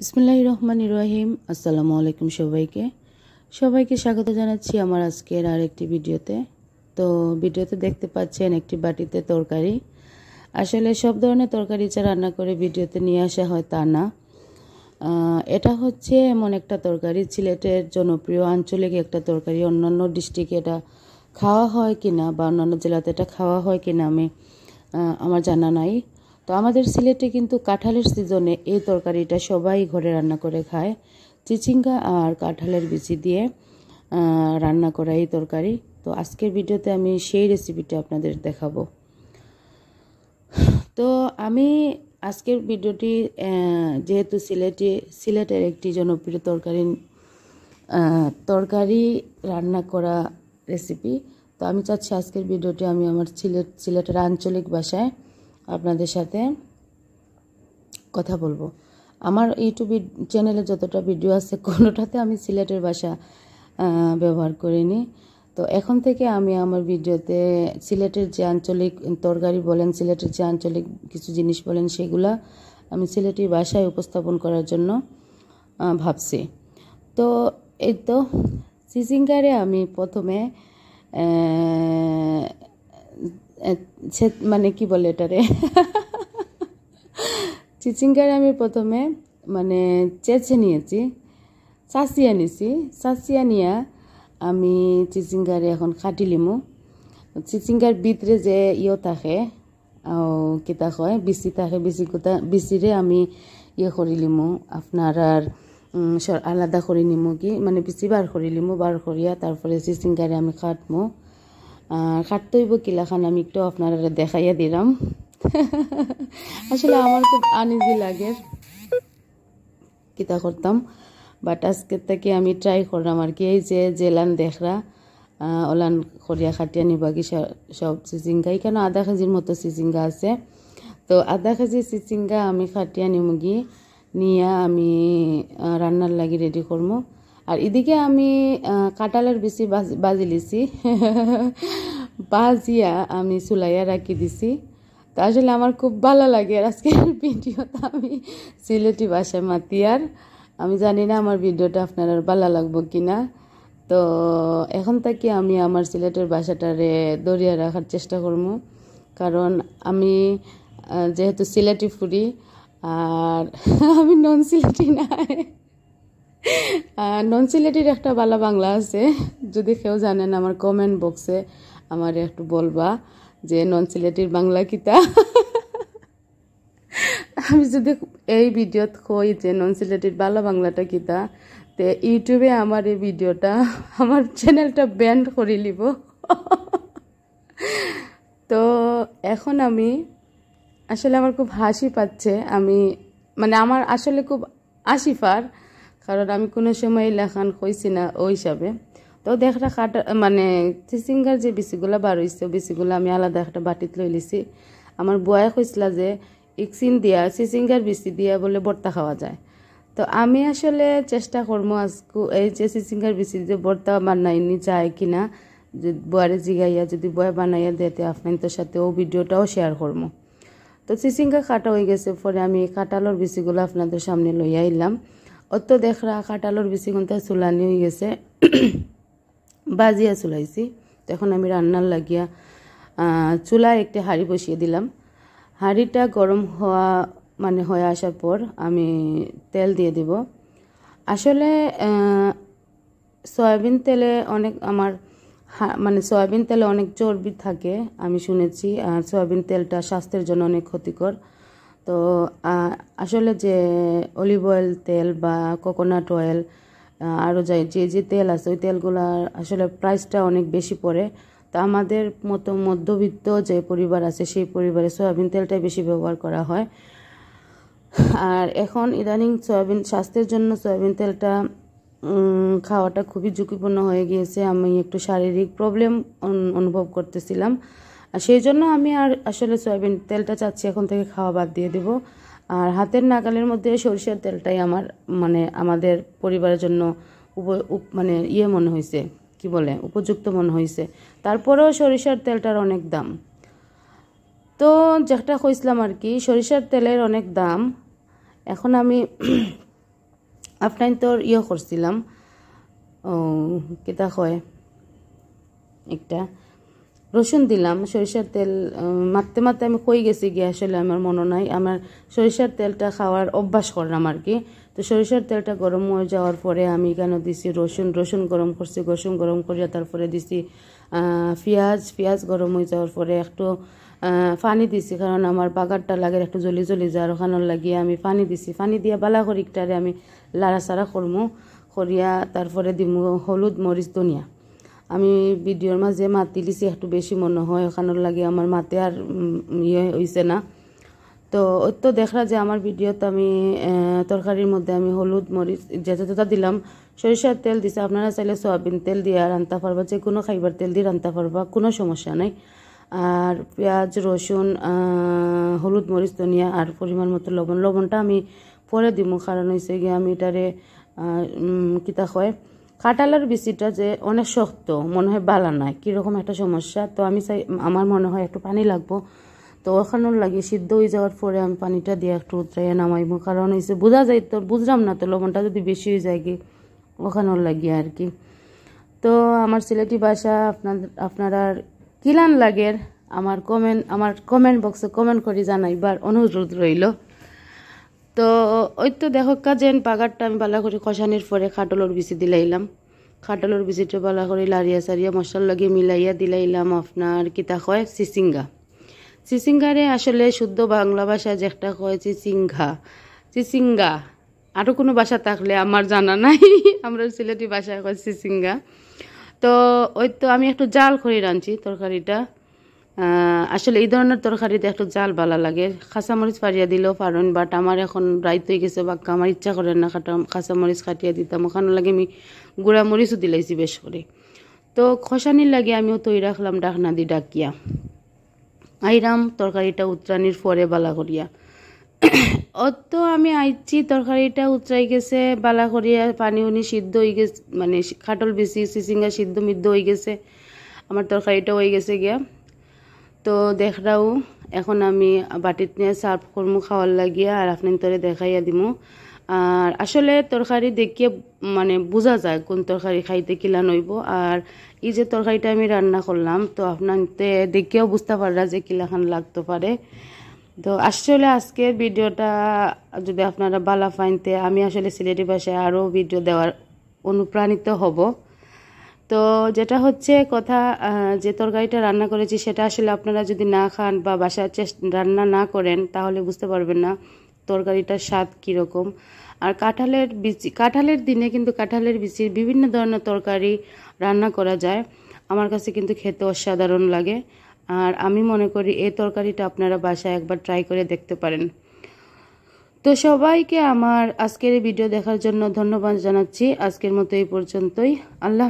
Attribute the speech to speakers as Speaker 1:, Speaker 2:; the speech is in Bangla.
Speaker 1: বিসমুল্লাহ রহমান ইরাহিম আসসালামু আলাইকুম সবাইকে সবাইকে স্বাগত জানাচ্ছি আমার আজকের আর একটি ভিডিওতে তো ভিডিওতে দেখতে পাচ্ছেন একটি বাটিতে তরকারি আসলে সব ধরনের তরকারি যা রান্না করে ভিডিওতে নিয়ে আসা হয় তা না এটা হচ্ছে এমন একটা তরকারি সিলেটের জনপ্রিয় আঞ্চলিক একটা তরকারি অন্যান্য ডিস্ট্রিক্টে এটা খাওয়া হয় কি না বা অন্যান্য জেলাতে এটা খাওয়া হয় কি না আমি আমার জানা নাই তো আমাদের সিলেটে কিন্তু কাঁঠালের সিজনে এই তরকারিটা সবাই ঘরে রান্না করে খায় চিচিঙ্গা আর কাঁঠালের বিচি দিয়ে রান্না করা এই তরকারি তো আজকের ভিডিওতে আমি সেই রেসিপিটা আপনাদের দেখাবো তো আমি আজকের ভিডিওটি যেহেতু সিলেটে সিলেটের একটি জনপ্রিয় তরকারি তরকারি রান্না করা রেসিপি তো আমি চাচ্ছি আজকের ভিডিওটি আমি আমার সিলেট সিলেটের আঞ্চলিক ভাষায় আপনাদের সাথে কথা বলবো আমার ইউটিউব চ্যানেলে যতটা ভিডিও আছে কোনোটাতে আমি সিলেটের ভাষা ব্যবহার করিনি তো এখন থেকে আমি আমার ভিডিওতে সিলেটের যে আঞ্চলিক তরকারি বলেন সিলেটের যে আঞ্চলিক কিছু জিনিস বলেন সেগুলা আমি সিলেটের ভাষায় উপস্থাপন করার জন্য ভাবছি তো এই তো সিজিঙ্গারে আমি প্রথমে মানে কি বলে এটারে চিচিঙ্গারে আমি প্রথমে মানে চেঁচে নিয়েছি চাচিয়া নিছি চাচিয়া নিয়া আমি চিচিঙ্গারে এখন খাটি লিমু চিচিঙ্গার ভিতরে যে ইয়ে থাকে কিতা কয় বিচি থাকে বিচি কোটা বিচিৰে আমি ইয়ে কৰি লিমু আপোনাৰ আলাদা কৰি নিমু কি মানে বিচি বাৰ কৰি লিমু বাৰ কৰিয়া তাৰপৰা চিচিঙ্গাৰে আমি কাটমু কাটতেইব কিলাখান আমি একটু আপনারা দেখাইয়া দিলাম আসলে আমার খুব আনিজি লাগে কিতা করতাম বাট আজকের থেকে আমি ট্রাই করলাম আর কি এই যে জেলান দেখরা ওলান করিয়া খাটিয়া নিবাগি সব সিজিঙ্গাই কেন আধা কেজির মতো সিজিঙ্গা আছে তো আধা কেজি সিচিঙ্গা আমি খাটিয়া নিমুগি নিয়ে আমি রান্নার লাগি রেডি করবো আর এদিকে আমি কাঁটালের বেশি বাজি লিছি বাজিয়া আমি সুলাইয়া রাখি দিছি তো আসলে আমার খুব ভালো লাগে আর আজকের ভিডিওটা আমি সিলেটি বাসায় আর আমি জানি না আমার ভিডিওটা আপনার ভালো লাগবো কি না তো এখন থেকে আমি আমার সিলেটের বাসাটারে দরিয়া রাখার চেষ্টা করবো কারণ আমি যেহেতু সিলেটি ফুরি আর আমি নন সিলেটি না নন সিলেটির একটা বালা বাংলা আছে যদি কেউ জানেন আমার কমেন্ট বক্সে আমার একটু বলবা যে নন সিলেটির বাংলা কিতা আমি যদি এই ভিডিওত কই যে নন সিলেটির বালা বাংলাটা কিতা তে ইউটিউবে আমার এই ভিডিওটা আমার চ্যানেলটা ব্যান্ড করে নিব তো এখন আমি আসলে আমার খুব হাসি পাচ্ছে আমি মানে আমার আসলে খুব আসিফার কারণ আমি কোনো সময় লেখান কইছি না ওই হিসাবে তো দেখটা কাটা মানে সিঙ্গার যে বেশিগুলো বার হয়েছে বেশিগুলো আমি আলাদা একটা বাটিত লই লিছি আমার বুয়াই কইসিল যে ইকসিন দিয়া চিচিঙ্গার বেশি দিয়া বলে বর্তা খাওয়া যায় তো আমি আসলে চেষ্টা করবো আজকু এই যে চিচিঙ্গার বেশি যে বর্তা বানাইনি যায় কি না বয়ারে জিগাইয়া যদি বয়া বানাইয়া দেতে আপনাদের সাথে ও ভিডিওটাও শেয়ার করবো তো চিচিঙ্গা কাটা হয়ে গেছে পরে আমি কাঁটালোর বেশিগুলো আপনাদের সামনে লইয়া এলাম অত দেখরা কাঁটালোর বেশি ঘন্টা চুলানি হয়ে গেছে বাজিয়া চুলাইছি তখন আমি রান্নার লাগিয়া চুলায় একটি হাঁড়ি বসিয়ে দিলাম হাঁড়িটা গরম হওয়া মানে হয়ে আসার পর আমি তেল দিয়ে দিব আসলে সয়াবিন তেলে অনেক আমার মানে সয়াবিন তেলে অনেক চর্বি থাকে আমি শুনেছি আর সয়াবিন তেলটা স্বাস্থ্যের জন্য অনেক ক্ষতিকর তো আসলে যে অলিভ অয়েল তেল বা কোকোনাট অয়েল আরও যাই যে যে তেল আছে ওই তেলগুলার আসলে প্রাইসটা অনেক বেশি পড়ে তো আমাদের মতো মধ্যবিত্ত যে পরিবার আছে সেই পরিবারে সয়াবিন তেলটাই বেশি ব্যবহার করা হয় আর এখন ইদানিং সয়াবিন স্বাস্থ্যের জন্য সয়াবিন তেলটা খাওয়াটা খুবই ঝুঁকিপূর্ণ হয়ে গিয়েছে আমি একটু শারীরিক প্রবলেম অনুভব করতেছিলাম আর সেই জন্য আমি আর আসলে সয়াবিন তেলটা চাচ্ছি এখন থেকে খাওয়া বাদ দিয়ে দেব আর হাতের নাগালের মধ্যে সরিষার তেলটাই আমার মানে আমাদের পরিবারের জন্য উপ মানে ইয়ে মনে হয়েছে কি বলে উপযুক্ত মনে হয়েছে তারপরেও সরিষার তেলটার অনেক দাম তো যেটা কইছিলাম আর কি সরিষার তেলের অনেক দাম এখন আমি আপনার তোর ইয়ে করছিলাম ও কেতা হয় একটা রসুন দিলাম সরিষার তেল মারতে মারতে আমি কই গেছি গিয়ে আসলে আমার মনে নাই আমার সরিষার তেলটা খাওয়ার অভ্যাস করলাম আর কি তো সরিষার তেলটা গরম হয়ে যাওয়ার পরে আমি কেন দিছি রসুন রসুন গরম করছি রসুন গরম করিয়া তারপরে দিছি পেঁয়াজ পেঁয়াজ গরম হয়ে যাওয়ার পরে একটু পানি দিছি কারণ আমার বাগারটা লাগে একটু জ্বলি জ্বলি যাওয়ার ওখানে লাগিয়ে আমি পানি দিছি পানি দিয়ে বালা করিকটারে আমি লাড়াচাড়া করমু করিয়া তারপরে দিমু হলুদ মরিচ ধনিয়া আমি ভিডিওর মাঝে মাতি লিছি একটু বেশি মনে হয় ওখানোর লাগে আমার মাতে আর ইয়ে হয়েছে না তো তো দেখা যে আমার ভিডিওতে আমি তরকারির মধ্যে আমি হলুদ মরিচ যেটা দিলাম সরিষার তেল দিছে আপনারা চাইলে সয়াবিন তেল দিয়ে রান্তা পারবা যে কোনো খাইবার তেল দিয়ে রান্তা পারবা কোনো সমস্যা নাই আর পেঁয়াজ রসুন হলুদ মরিচ ধনিয়া আর পরিমাণ মতো লবণ লবণটা আমি পরে দিব কারণ হয়েছে গিয়ে আমি এটারে কিতা হয় কাঁঠালের বিচিটা যে অনেক শক্ত মনে হয় বালা নয় কীরকম একটা সমস্যা তো আমি চাই আমার মনে হয় একটু পানি লাগবো তো ওখানেও লাগে সিদ্ধ হয়ে যাওয়ার পরে আমি পানিটা দিয়ে একটু উতরাইয়ে নামাইব কারণ হয়েছে বোঝা যায় তো বুঝলাম না তো লবণটা যদি বেশি হয়ে যায় কি ওখানেও লাগে আর কি তো আমার সিলেটি বাসা আপনাদের আপনারা কিলান লাগের আমার কমেন্ট আমার কমেন্ট বক্সে কমেন্ট করে জানাইবার অনুরোধ রইল তো ওই তো দেখো কাজেন পাগারটা আমি বালা করে কষানির পরে খাটলর বিচি দিলাইলাম খাটলর বিচিটা বালা করে লারিয়া সারিয়া মশলার লাগিয়ে মিলাইয়া দিলাইলাম আপনার কিতা কয় সিসিঙ্গা চিচিঙ্গারে আসলে শুদ্ধ বাংলা ভাষায় যে একটা কয় চিচিঙ্গা চিচিঙ্গা আরও কোনো ভাষা থাকলে আমার জানা নাই আমরা সিলেটি ভাষায় কয় চিচিঙ্গা তো ওই তো আমি একটু জাল করে রাঁধছি তরকারিটা আসলে এই ধরনের তরকারিতে একটু জাল ভালো লাগে খাঁচামরিচ ফাড়িয়া দিলেও পারেন বাট আমার এখন রাইত হয়ে গেছে বা আমার ইচ্ছা করে না কাটা খাঁচামরিচ কাটিয়া দিতাম ওখানে লাগে আমি গুঁড়া মরিচও দিলাইছি বেশ করে তো খসানির লাগে আমিও তৈরি রাখলাম ডাকনা দি ডাকিয়া আইরাম তরকারিটা উত্তরানির পরে বালা করিয়া অত আমি আইছি তরকারিটা উতরাই গেছে বালা করিয়া পানি উনি সিদ্ধ হয়ে গেছে মানে খাটল বেশি সিসিঙ্গা সিদ্ধ মিদ্ধ হয়ে গেছে আমার তরকারিটা হয়ে গেছে গিয়া তো দেখরাও এখন আমি বাটিত নিয়ে সার্ভ করবো খাওয়ার লাগিয়া আর আপনি তরে দেখাইয়া দিমু আর আসলে তরকারি দেখিয়ে মানে বোঝা যায় কোন তরকারি খাইতে কিলা নইব আর এই যে তরকারিটা আমি রান্না করলাম তো আপনাকে দেখিয়েও বুঝতে পাররা যে কিলাখান লাগতে পারে তো আসলে আজকের ভিডিওটা যদি আপনারা বালা ফাইনতে আমি আসলে সিলেটি ভাষায় আরও ভিডিও দেওয়ার অনুপ্রাণিত হব তো যেটা হচ্ছে কথা যে তরকারিটা রান্না করেছি সেটা আসলে আপনারা যদি না খান বা বাসার চেষ্টা রান্না না করেন তাহলে বুঝতে পারবেন না তরকারিটার স্বাদ কীরকম আর কাঁঠালের বিচি কাঁঠালের দিনে কিন্তু কাঁঠালের বিচির বিভিন্ন ধরনের তরকারি রান্না করা যায় আমার কাছে কিন্তু খেতে অসাধারণ লাগে আর আমি মনে করি এই তরকারিটা আপনারা বাসায় একবার ট্রাই করে দেখতে পারেন তো সবাইকে আমার আজকের ভিডিও দেখার জন্য ধন্যবাদ জানাচ্ছি আজকের মতো এই পর্যন্তই আল্লাহ